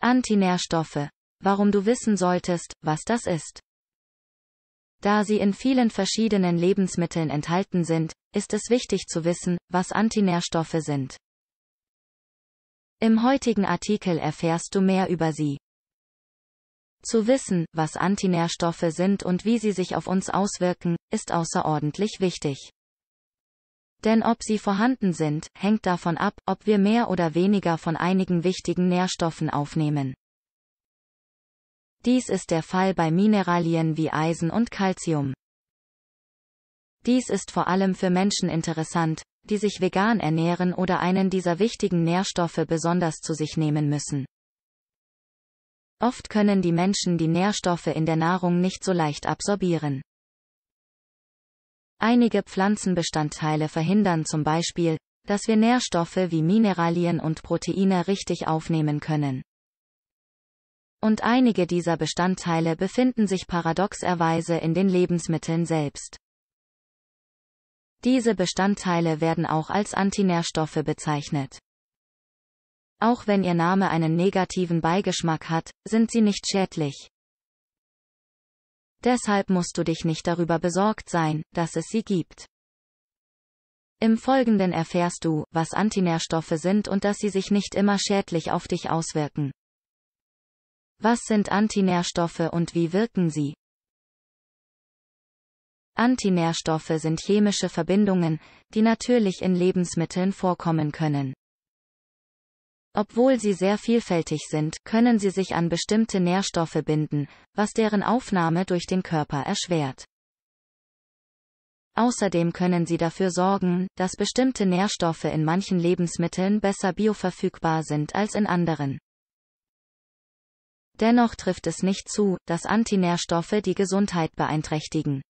Antinährstoffe. Warum du wissen solltest, was das ist. Da sie in vielen verschiedenen Lebensmitteln enthalten sind, ist es wichtig zu wissen, was Antinährstoffe sind. Im heutigen Artikel erfährst du mehr über sie. Zu wissen, was Antinährstoffe sind und wie sie sich auf uns auswirken, ist außerordentlich wichtig. Denn ob sie vorhanden sind, hängt davon ab, ob wir mehr oder weniger von einigen wichtigen Nährstoffen aufnehmen. Dies ist der Fall bei Mineralien wie Eisen und Calcium. Dies ist vor allem für Menschen interessant, die sich vegan ernähren oder einen dieser wichtigen Nährstoffe besonders zu sich nehmen müssen. Oft können die Menschen die Nährstoffe in der Nahrung nicht so leicht absorbieren. Einige Pflanzenbestandteile verhindern zum Beispiel, dass wir Nährstoffe wie Mineralien und Proteine richtig aufnehmen können. Und einige dieser Bestandteile befinden sich paradoxerweise in den Lebensmitteln selbst. Diese Bestandteile werden auch als Antinährstoffe bezeichnet. Auch wenn ihr Name einen negativen Beigeschmack hat, sind sie nicht schädlich. Deshalb musst du dich nicht darüber besorgt sein, dass es sie gibt. Im Folgenden erfährst du, was Antinährstoffe sind und dass sie sich nicht immer schädlich auf dich auswirken. Was sind Antinährstoffe und wie wirken sie? Antinährstoffe sind chemische Verbindungen, die natürlich in Lebensmitteln vorkommen können. Obwohl sie sehr vielfältig sind, können sie sich an bestimmte Nährstoffe binden, was deren Aufnahme durch den Körper erschwert. Außerdem können sie dafür sorgen, dass bestimmte Nährstoffe in manchen Lebensmitteln besser bioverfügbar sind als in anderen. Dennoch trifft es nicht zu, dass Antinährstoffe die Gesundheit beeinträchtigen.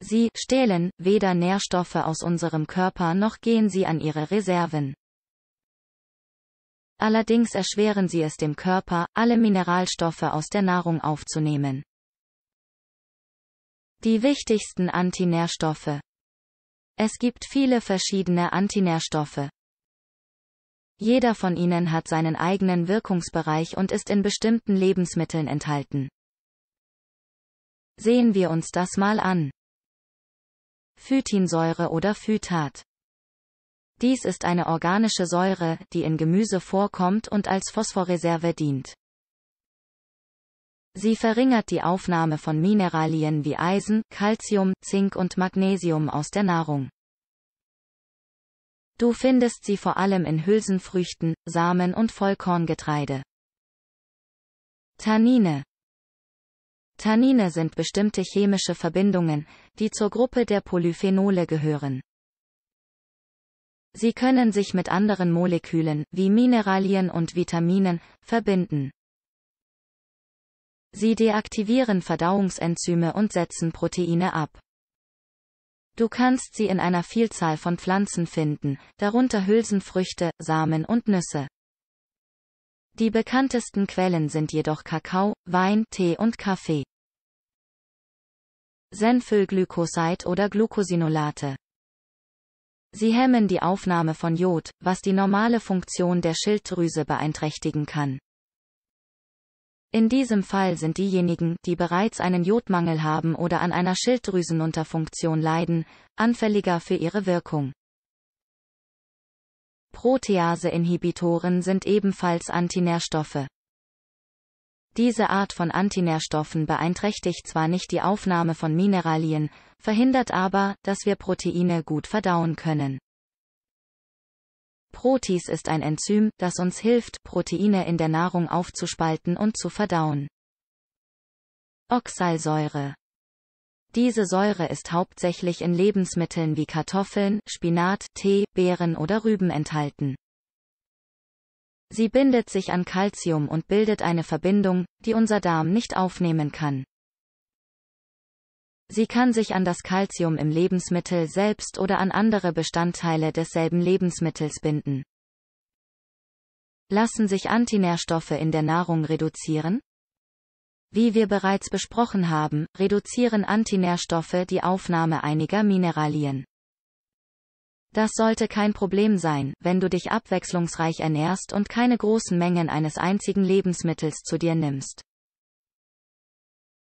Sie stehlen weder Nährstoffe aus unserem Körper noch gehen sie an ihre Reserven. Allerdings erschweren sie es dem Körper, alle Mineralstoffe aus der Nahrung aufzunehmen. Die wichtigsten Antinährstoffe. Es gibt viele verschiedene Antinährstoffe. Jeder von ihnen hat seinen eigenen Wirkungsbereich und ist in bestimmten Lebensmitteln enthalten. Sehen wir uns das mal an. Phytinsäure oder Phytat. Dies ist eine organische Säure, die in Gemüse vorkommt und als Phosphorreserve dient. Sie verringert die Aufnahme von Mineralien wie Eisen, Calcium, Zink und Magnesium aus der Nahrung. Du findest sie vor allem in Hülsenfrüchten, Samen und Vollkorngetreide. Tannine Tannine sind bestimmte chemische Verbindungen, die zur Gruppe der Polyphenole gehören. Sie können sich mit anderen Molekülen, wie Mineralien und Vitaminen, verbinden. Sie deaktivieren Verdauungsenzyme und setzen Proteine ab. Du kannst sie in einer Vielzahl von Pflanzen finden, darunter Hülsenfrüchte, Samen und Nüsse. Die bekanntesten Quellen sind jedoch Kakao, Wein, Tee und Kaffee. Senfölglykosid oder Glucosinolate. Sie hemmen die Aufnahme von Jod, was die normale Funktion der Schilddrüse beeinträchtigen kann. In diesem Fall sind diejenigen, die bereits einen Jodmangel haben oder an einer Schilddrüsenunterfunktion leiden, anfälliger für ihre Wirkung. Protease-Inhibitoren sind ebenfalls Antinährstoffe. Diese Art von Antinährstoffen beeinträchtigt zwar nicht die Aufnahme von Mineralien, verhindert aber, dass wir Proteine gut verdauen können. Protease ist ein Enzym, das uns hilft, Proteine in der Nahrung aufzuspalten und zu verdauen. Oxalsäure. Diese Säure ist hauptsächlich in Lebensmitteln wie Kartoffeln, Spinat, Tee, Beeren oder Rüben enthalten. Sie bindet sich an Calcium und bildet eine Verbindung, die unser Darm nicht aufnehmen kann. Sie kann sich an das Kalzium im Lebensmittel selbst oder an andere Bestandteile desselben Lebensmittels binden. Lassen sich Antinährstoffe in der Nahrung reduzieren? Wie wir bereits besprochen haben, reduzieren Antinährstoffe die Aufnahme einiger Mineralien. Das sollte kein Problem sein, wenn du dich abwechslungsreich ernährst und keine großen Mengen eines einzigen Lebensmittels zu dir nimmst.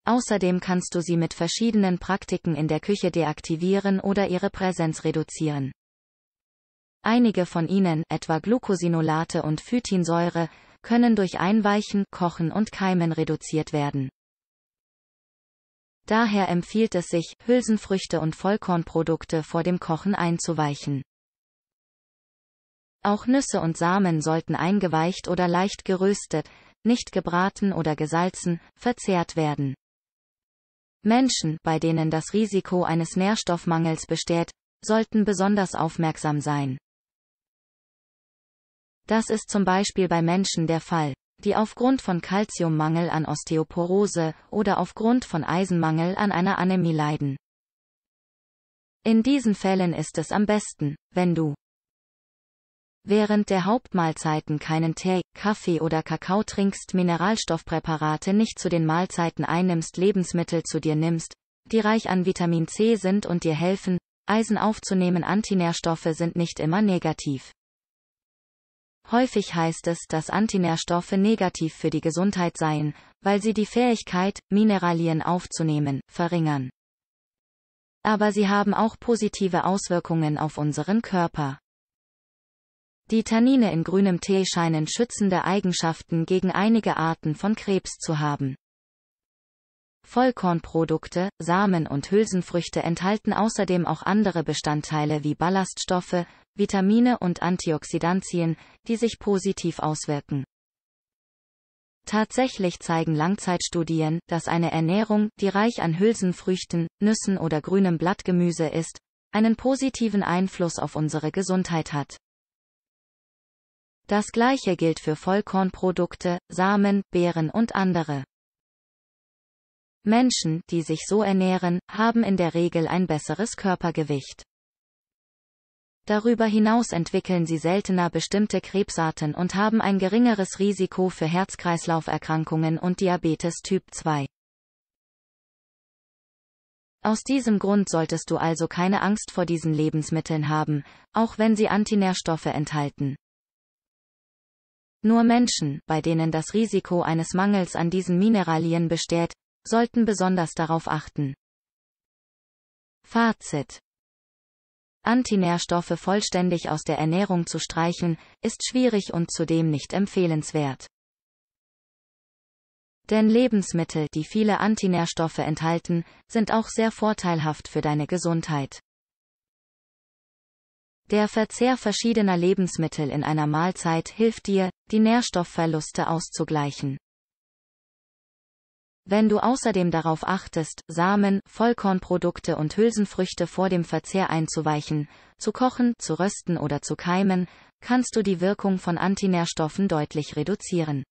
Außerdem kannst du sie mit verschiedenen Praktiken in der Küche deaktivieren oder ihre Präsenz reduzieren. Einige von ihnen, etwa Glucosinolate und Phytinsäure, können durch Einweichen, Kochen und Keimen reduziert werden. Daher empfiehlt es sich, Hülsenfrüchte und Vollkornprodukte vor dem Kochen einzuweichen. Auch Nüsse und Samen sollten eingeweicht oder leicht geröstet, nicht gebraten oder gesalzen, verzehrt werden. Menschen, bei denen das Risiko eines Nährstoffmangels besteht, sollten besonders aufmerksam sein. Das ist zum Beispiel bei Menschen der Fall, die aufgrund von Kalziummangel an Osteoporose oder aufgrund von Eisenmangel an einer Anämie leiden. In diesen Fällen ist es am besten, wenn du während der Hauptmahlzeiten keinen Tee, Kaffee oder Kakao trinkst, Mineralstoffpräparate nicht zu den Mahlzeiten einnimmst, Lebensmittel zu dir nimmst, die reich an Vitamin C sind und dir helfen, Eisen aufzunehmen, Antinährstoffe sind nicht immer negativ. Häufig heißt es, dass Antinährstoffe negativ für die Gesundheit seien, weil sie die Fähigkeit, Mineralien aufzunehmen, verringern. Aber sie haben auch positive Auswirkungen auf unseren Körper. Die Tannine in grünem Tee scheinen schützende Eigenschaften gegen einige Arten von Krebs zu haben. Vollkornprodukte, Samen und Hülsenfrüchte enthalten außerdem auch andere Bestandteile wie Ballaststoffe, Vitamine und Antioxidantien, die sich positiv auswirken. Tatsächlich zeigen Langzeitstudien, dass eine Ernährung, die reich an Hülsenfrüchten, Nüssen oder grünem Blattgemüse ist, einen positiven Einfluss auf unsere Gesundheit hat. Das gleiche gilt für Vollkornprodukte, Samen, Beeren und andere. Menschen, die sich so ernähren, haben in der Regel ein besseres Körpergewicht. Darüber hinaus entwickeln sie seltener bestimmte Krebsarten und haben ein geringeres Risiko für Herz-Kreislauf-Erkrankungen und Diabetes Typ 2. Aus diesem Grund solltest du also keine Angst vor diesen Lebensmitteln haben, auch wenn sie Antinährstoffe enthalten. Nur Menschen, bei denen das Risiko eines Mangels an diesen Mineralien besteht, sollten besonders darauf achten. Fazit. Antinährstoffe vollständig aus der Ernährung zu streichen, ist schwierig und zudem nicht empfehlenswert. Denn Lebensmittel, die viele Antinährstoffe enthalten, sind auch sehr vorteilhaft für deine Gesundheit. Der Verzehr verschiedener Lebensmittel in einer Mahlzeit hilft dir, die Nährstoffverluste auszugleichen. Wenn du außerdem darauf achtest, Samen, Vollkornprodukte und Hülsenfrüchte vor dem Verzehr einzuweichen, zu kochen, zu rösten oder zu keimen, kannst du die Wirkung von Antinährstoffen deutlich reduzieren.